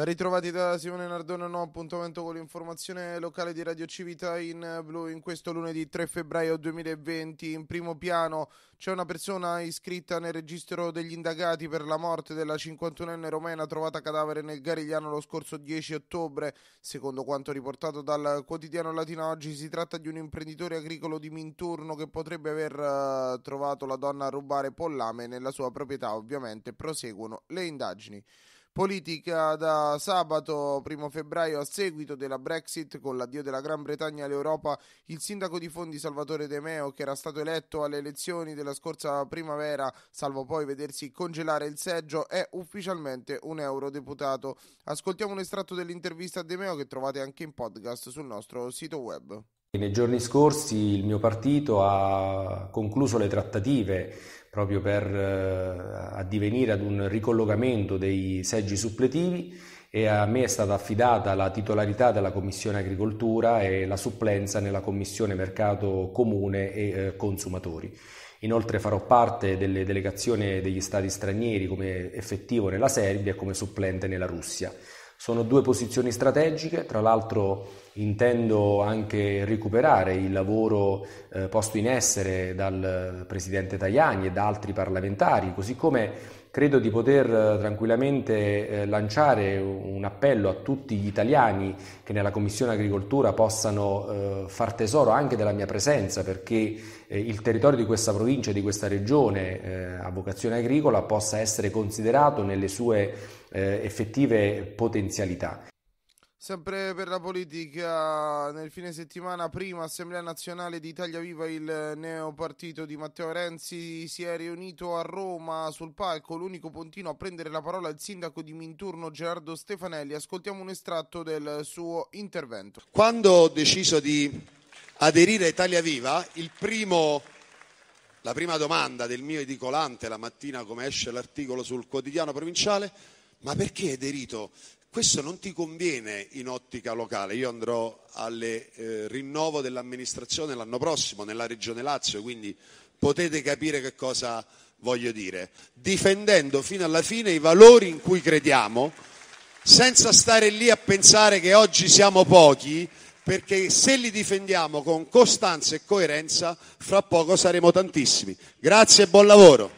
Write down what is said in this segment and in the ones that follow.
Ben ritrovati da Simone Nardone, un nuovo appuntamento con l'informazione locale di Radio Civita in eh, blu in questo lunedì 3 febbraio 2020. In primo piano c'è una persona iscritta nel registro degli indagati per la morte della 51enne romena trovata cadavere nel Garigliano lo scorso 10 ottobre. Secondo quanto riportato dal quotidiano Latina Oggi si tratta di un imprenditore agricolo di Minturno che potrebbe aver eh, trovato la donna a rubare pollame nella sua proprietà. Ovviamente proseguono le indagini politica da sabato 1 febbraio a seguito della Brexit con l'addio della Gran Bretagna all'Europa, il sindaco di Fondi Salvatore De Meo, che era stato eletto alle elezioni della scorsa primavera, salvo poi vedersi congelare il seggio, è ufficialmente un eurodeputato. Ascoltiamo un estratto dell'intervista a De Meo che trovate anche in podcast sul nostro sito web. Nei giorni scorsi il mio partito ha concluso le trattative proprio per eh, addivenire ad un ricollocamento dei seggi suppletivi e a me è stata affidata la titolarità della Commissione Agricoltura e la supplenza nella Commissione Mercato Comune e eh, Consumatori. Inoltre farò parte delle delegazioni degli stati stranieri come effettivo nella Serbia e come supplente nella Russia. Sono due posizioni strategiche, tra l'altro intendo anche recuperare il lavoro eh, posto in essere dal eh, Presidente Tajani e da altri parlamentari, così come credo di poter eh, tranquillamente eh, lanciare un appello a tutti gli italiani che nella Commissione Agricoltura possano eh, far tesoro anche della mia presenza perché il territorio di questa provincia, e di questa regione a vocazione agricola possa essere considerato nelle sue effettive potenzialità. Sempre per la politica, nel fine settimana prima Assemblea Nazionale di Italia Viva il neopartito di Matteo Renzi si è riunito a Roma sul palco, l'unico puntino a prendere la parola è il sindaco di Minturno Gerardo Stefanelli. Ascoltiamo un estratto del suo intervento. Quando ho deciso di aderire a Italia Viva, primo, la prima domanda del mio edicolante la mattina come esce l'articolo sul quotidiano provinciale, ma perché è aderito? Questo non ti conviene in ottica locale. Io andrò al eh, rinnovo dell'amministrazione l'anno prossimo nella Regione Lazio, quindi potete capire che cosa voglio dire. Difendendo fino alla fine i valori in cui crediamo, senza stare lì a pensare che oggi siamo pochi, perché se li difendiamo con costanza e coerenza, fra poco saremo tantissimi. Grazie e buon lavoro.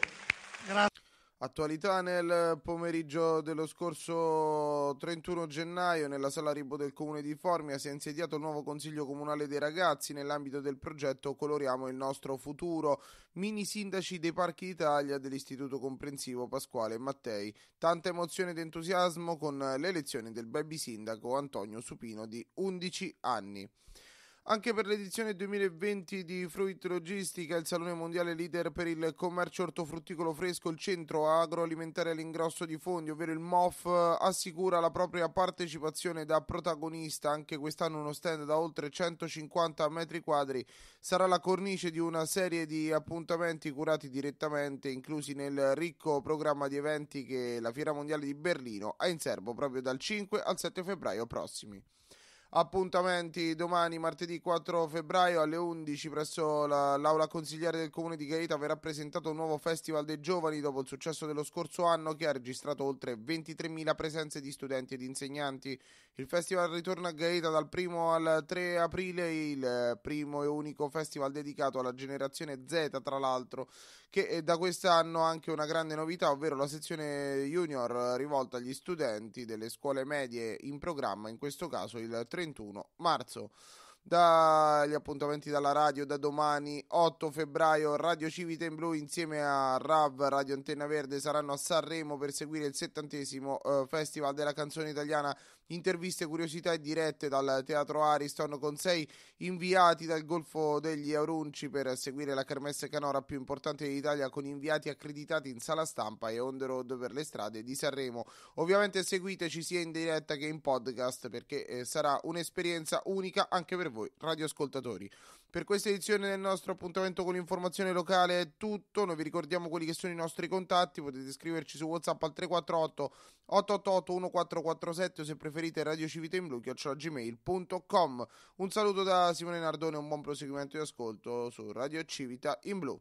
Grazie. Attualità nel pomeriggio dello scorso 31 gennaio nella sala Ribo del comune di Formia si è insediato il nuovo consiglio comunale dei ragazzi nell'ambito del progetto Coloriamo il nostro futuro, mini sindaci dei parchi d'Italia dell'istituto comprensivo Pasquale Mattei. Tanta emozione ed entusiasmo con l'elezione del baby sindaco Antonio Supino di 11 anni. Anche per l'edizione 2020 di Fruit Logistica, il Salone Mondiale leader per il commercio ortofrutticolo fresco, il Centro Agroalimentare all'Ingrosso di Fondi, ovvero il MOF, assicura la propria partecipazione da protagonista. Anche quest'anno uno stand da oltre 150 metri quadri sarà la cornice di una serie di appuntamenti curati direttamente, inclusi nel ricco programma di eventi che la Fiera Mondiale di Berlino ha in serbo proprio dal 5 al 7 febbraio prossimi. Appuntamenti domani, martedì 4 febbraio alle 11 presso la, l'aula consigliere del comune di Gaeta verrà presentato un nuovo festival dei giovani dopo il successo dello scorso anno che ha registrato oltre 23.000 presenze di studenti ed insegnanti. Il festival ritorna a Gaeta dal 1 al 3 aprile, il primo e unico festival dedicato alla generazione Z, tra l'altro, che da quest'anno ha anche una grande novità, ovvero la sezione junior rivolta agli studenti delle scuole medie in programma, in questo caso il 3 31 marzo dagli appuntamenti dalla radio da domani 8 febbraio Radio Civita in Blu insieme a RAV Radio Antenna Verde saranno a Sanremo per seguire il settantesimo eh, Festival della canzone italiana interviste, curiosità e dirette dal Teatro Ariston con sei inviati dal Golfo degli Aurunci per seguire la kermesse canora più importante d'Italia con inviati accreditati in sala stampa e on the road per le strade di Sanremo. Ovviamente seguiteci sia in diretta che in podcast perché eh, sarà un'esperienza unica anche per voi voi radioascoltatori. Per questa edizione del nostro appuntamento con l'informazione locale è tutto, noi vi ricordiamo quelli che sono i nostri contatti, potete scriverci su WhatsApp al 348 888 1447 o se preferite Radio Civita in Blu, gmail.com. Un saluto da Simone Nardone e un buon proseguimento di ascolto su Radio Civita in Blu.